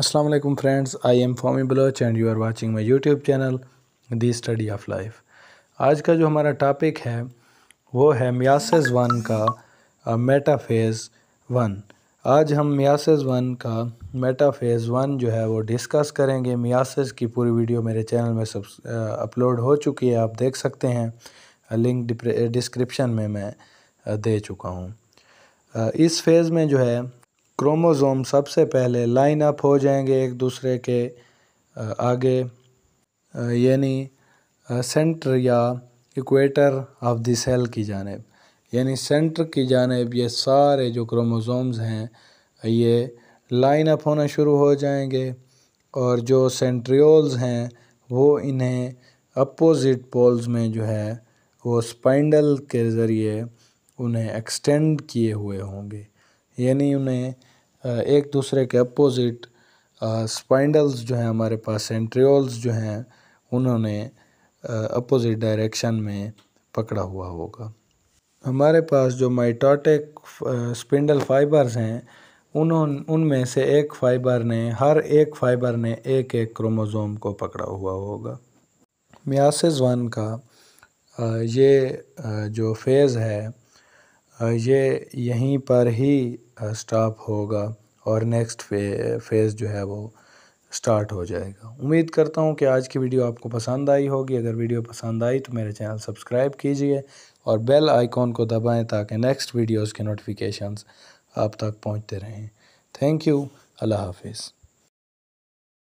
अस्सलाम वालेकुम friends I am Fahmi Baloch and you are watching my YouTube channel the study of life आज का जो हमारा टॉपिक है वो है मियासेस वन का मेटाफेज़ uh, वन आज हम मियासेस वन का मेटाफेज़ वन जो है वो डिस्कस करेंगे मियासेस की पूरी वीडियो मेरे चैनल में सब अपलोड uh, हो चुकी है आप देख सकते हैं लिंक uh, डिस्क्रिप्शन में मैं दे चुका हूँ इस फेज़ में जो है क्रोमोज़ोम सबसे पहले लाइन अप हो जाएंगे एक दूसरे के आगे यानी सेंटर या इक्वेटर ऑफ द सेल की जानब यानी सेंटर की जानब ये सारे जो क्रोमोज़ोम्स हैं ये लाइन अप होना शुरू हो जाएंगे और जो सेंट्रियोल्स हैं वो इन्हें अपोज़िट पोल्स में जो है वो स्पाइंडल के ज़रिए उन्हें एक्सटेंड किए हुए होंगे यानी उन्हें एक दूसरे के अपोज़िट स्पाइंडल्स जो हैं हमारे पास सेंट्रियोल्स जो हैं उन्होंने अपोज़िट डायरेक्शन में पकड़ा हुआ होगा हमारे पास जो माइटोटिक स्पिंडल फाइबर्स हैं उन्हों उनमें से एक फाइबर ने हर एक फाइबर ने एक एक क्रोमोज़ोम को पकड़ा हुआ होगा मियासिस वन का ये जो फेज़ है ये यहीं पर ही स्टॉप होगा और नेक्स्ट फे, फेज़ जो है वो स्टार्ट हो जाएगा उम्मीद करता हूँ कि आज की वीडियो आपको पसंद आई होगी अगर वीडियो पसंद आई तो मेरे चैनल सब्सक्राइब कीजिए और बेल आइकॉन को दबाएं ताकि नेक्स्ट वीडियोस के नोटिफिकेशंस आप तक पहुँचते रहें थैंक यू अल्लाह हाफिज़